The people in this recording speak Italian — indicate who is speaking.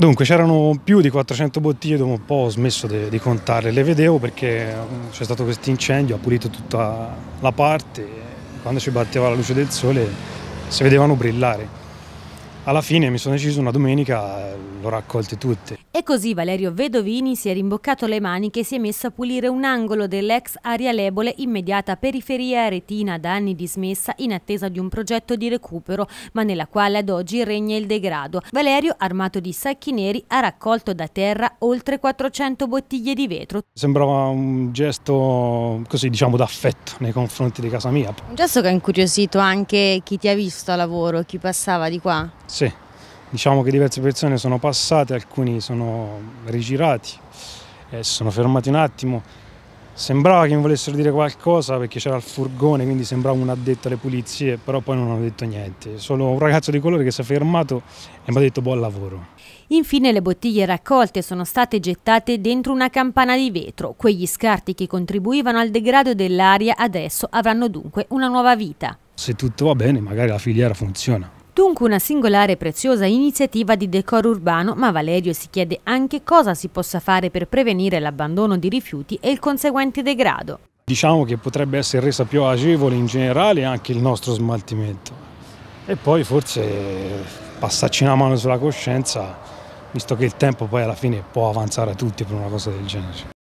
Speaker 1: Dunque c'erano più di 400 bottiglie dopo un po' ho smesso di contarle, le vedevo perché um, c'è stato questo incendio, ha pulito tutta la parte, quando ci batteva la luce del sole si vedevano brillare alla fine mi sono deciso una domenica, eh, l'ho raccolte tutte.
Speaker 2: E così Valerio Vedovini si è rimboccato le maniche e si è messo a pulire un angolo dell'ex aria lebole immediata periferia retina da anni dismessa in attesa di un progetto di recupero, ma nella quale ad oggi regna il degrado. Valerio, armato di sacchi neri, ha raccolto da terra oltre 400 bottiglie di vetro.
Speaker 1: Sembrava un gesto così diciamo d'affetto nei confronti di casa mia.
Speaker 2: Un gesto che ha incuriosito anche chi ti ha visto a lavoro, chi passava di qua.
Speaker 1: Sì, diciamo che diverse persone sono passate, alcuni sono rigirati, eh, si sono fermati un attimo. Sembrava che mi volessero dire qualcosa perché c'era il furgone, quindi sembrava un addetto alle pulizie, però poi non hanno detto niente. Solo un ragazzo di colore che si è fermato e mi ha detto buon lavoro.
Speaker 2: Infine le bottiglie raccolte sono state gettate dentro una campana di vetro. Quegli scarti che contribuivano al degrado dell'aria adesso avranno dunque una nuova vita.
Speaker 1: Se tutto va bene, magari la filiera funziona.
Speaker 2: Dunque una singolare e preziosa iniziativa di decoro urbano, ma Valerio si chiede anche cosa si possa fare per prevenire l'abbandono di rifiuti e il conseguente degrado.
Speaker 1: Diciamo che potrebbe essere resa più agevole in generale anche il nostro smaltimento e poi forse passarci una mano sulla coscienza, visto che il tempo poi alla fine può avanzare a tutti per una cosa del genere.